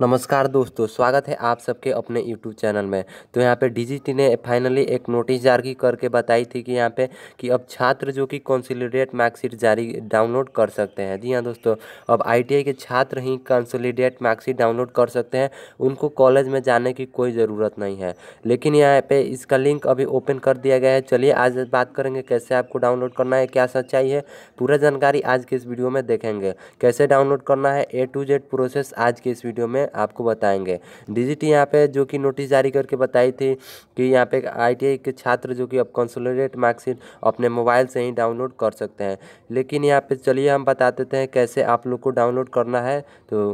नमस्कार दोस्तों स्वागत है आप सबके अपने यूट्यूब चैनल में तो यहाँ पे डीजीटी ने फाइनली एक नोटिस जारी करके बताई थी कि यहाँ पे कि अब छात्र जो कि कंसोलिडेट मार्कशीट जारी डाउनलोड कर सकते हैं जी हाँ दोस्तों अब आईटीआई के छात्र ही कंसोलिडेट मार्कशीट डाउनलोड कर सकते हैं उनको कॉलेज में जाने की कोई ज़रूरत नहीं है लेकिन यहाँ पर इसका लिंक अभी ओपन कर दिया गया है चलिए आज बात करेंगे कैसे आपको डाउनलोड करना है क्या सच्चाई है पूरा जानकारी आज के इस वीडियो में देखेंगे कैसे डाउनलोड करना है ए टू जेड प्रोसेस आज के इस वीडियो में में आपको बताएंगे डीजीटी यहाँ पे जो कि नोटिस जारी करके बताई थी कि यहाँ पे आई के छात्र जो कि अब कंसोलिडेट मार्कशीट अपने मोबाइल से ही डाउनलोड कर सकते हैं लेकिन यहाँ पे चलिए हम बता देते हैं कैसे आप लोग को डाउनलोड करना है तो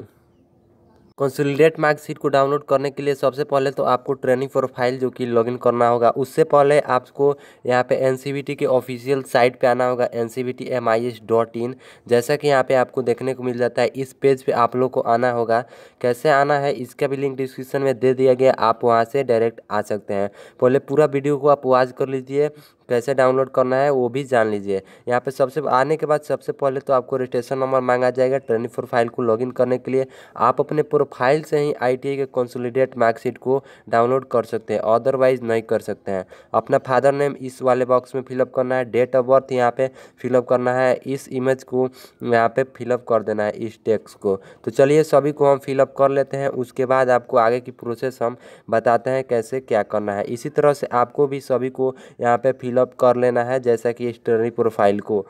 कंसोलिडेट मार्कशीट को डाउनलोड करने के लिए सबसे पहले तो आपको ट्रेनिंग प्रोफाइल जो कि लॉगिन करना होगा उससे पहले आपको यहाँ पे एन के ऑफिशियल साइट पे आना होगा एन सी जैसा कि यहाँ पे आपको देखने को मिल जाता है इस पेज पे आप लोग को आना होगा कैसे आना है इसका भी लिंक डिस्क्रिप्शन में दे दिया गया आप वहाँ से डायरेक्ट आ सकते हैं पहले पूरा वीडियो को आप वॉच कर लीजिए कैसे डाउनलोड करना है वो भी जान लीजिए यहाँ पे सबसे आने के बाद सबसे पहले तो आपको रजिस्ट्रेशन नंबर मांगा जाएगा ट्रेनिंग प्रोफाइल को लॉगिन करने के लिए आप अपने प्रोफाइल से ही आईटीआई के कंसोलिडेट मार्कशीट को डाउनलोड कर सकते हैं अदरवाइज नहीं कर सकते हैं अपना फादर नेम इस वाले बॉक्स में फिलअप करना है डेट ऑफ बर्थ यहाँ पर फिलअप करना है इस इमेज को यहाँ पर फिलअप कर देना है इस टेक्स को तो चलिए सभी को हम फिलअप कर लेते हैं उसके बाद आपको आगे की प्रोसेस हम बताते हैं कैसे क्या करना है इसी तरह से आपको भी सभी को यहाँ पर फिल फिलअप कर लेना है जैसा कि स्टोरी प्रोफाइल को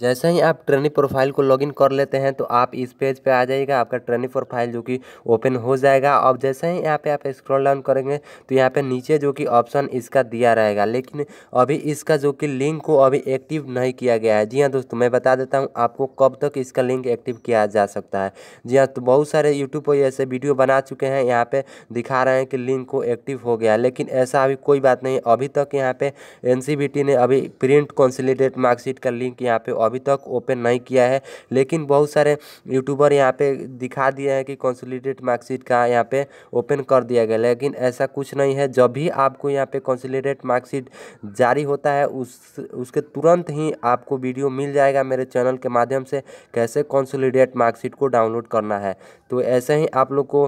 जैसे ही आप ट्रेनिंग प्रोफाइल को लॉगिन कर लेते हैं तो आप इस पेज पे आ जाइएगा आपका ट्रेनिंग प्रोफाइल जो कि ओपन हो जाएगा अब जैसे ही यहाँ पे आप स्क्रॉल डाउन करेंगे तो यहाँ पे नीचे जो कि ऑप्शन इसका दिया रहेगा लेकिन अभी इसका जो कि लिंक को अभी एक्टिव नहीं किया गया है जी हाँ दोस्तों मैं बता देता हूँ आपको कब तक इसका लिंक एक्टिव किया जा सकता है जी हाँ तो बहुत सारे यूट्यूब पर ऐसे वीडियो बना चुके हैं यहाँ पर दिखा रहे हैं कि लिंक को एक्टिव हो गया लेकिन ऐसा अभी कोई बात नहीं अभी तक यहाँ पर एन ने अभी प्रिंट कॉन्सिलेटेड मार्कशीट का लिंक यहाँ पर अभी तक ओपन नहीं किया है लेकिन बहुत सारे यूट्यूबर यहाँ पे दिखा दिए हैं कि कंसोलिडेट मार्कशीट का यहाँ पे ओपन कर दिया गया लेकिन ऐसा कुछ नहीं है जब भी आपको यहाँ पे कंसोलिडेट मार्कशीट जारी होता है उस उसके तुरंत ही आपको वीडियो मिल जाएगा मेरे चैनल के माध्यम से कैसे कंसोलिडेट मार्कशीट को डाउनलोड करना है तो ऐसे ही आप लोग को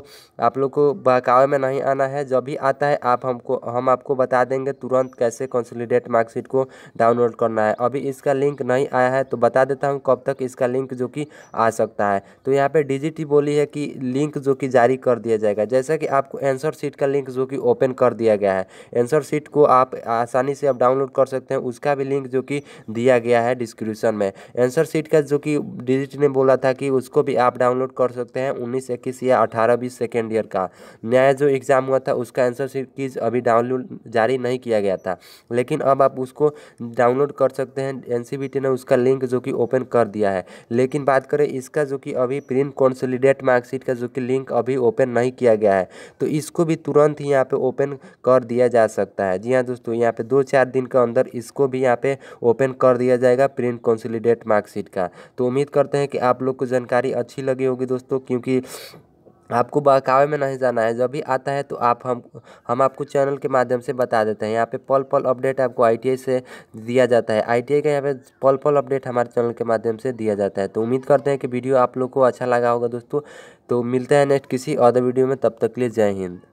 आप लोग को बहकावे में नहीं आना है जब भी आता है आप हमको हम आपको बता देंगे तुरंत कैसे कंसोलिडेट मार्कशीट को डाउनलोड करना है अभी इसका लिंक नहीं आया है तो बता देता हूँ कब तक इसका लिंक जो कि आ सकता है तो यहाँ पर डीजीटी बोली है कि लिंक जो कि जारी कर दिया जाएगा जैसा कि आपको एंसर सीट का लिंक जो कि ओपन कर दिया गया है एंसर सीट को आप आसानी से आप डाउनलोड कर सकते हैं उसका भी लिंक जो कि दिया गया है डिस्क्रिप्शन में एंसर सीट का जो कि डिजिट ने बोला था कि उसको भी आप डाउनलोड कर सकते हैं उन्नीस इक्कीस या अठारह बीस सेकेंड ईयर का नया जो एग्ज़ाम हुआ था उसका एंसर सीट की अभी डाउनलोड जारी नहीं किया गया था लेकिन अब आप उसको डाउनलोड कर सकते हैं एन ने उसका लिंक लिंक जो कि ओपन कर दिया है लेकिन बात करें इसका जो कि अभी प्रिंट कॉन्सोलिडेट मार्कशीट का जो कि लिंक अभी ओपन नहीं किया गया है तो इसको भी तुरंत ही यहाँ पे ओपन कर दिया जा सकता है जी हाँ दोस्तों यहाँ पे दो चार दिन के अंदर इसको भी यहाँ पे ओपन कर दिया जाएगा प्रिंट कॉन्सोलिडेट मार्कशीट का तो उम्मीद करते हैं कि आप लोग को जानकारी अच्छी लगी होगी दोस्तों क्योंकि आपको बहकावे में नहीं जाना है जब भी आता है तो आप हम हम आपको चैनल के माध्यम से बता देते हैं यहाँ पे पल पल अपडेट आपको आईटीआई से दिया जाता है आईटीआई का यहाँ पे पल पल अपडेट हमारे चैनल के माध्यम से दिया जाता है तो उम्मीद करते हैं कि वीडियो आप लोग को अच्छा लगा होगा दोस्तों तो मिलते हैं नेक्स्ट किसी और वीडियो में तब तक लिए जय हिंद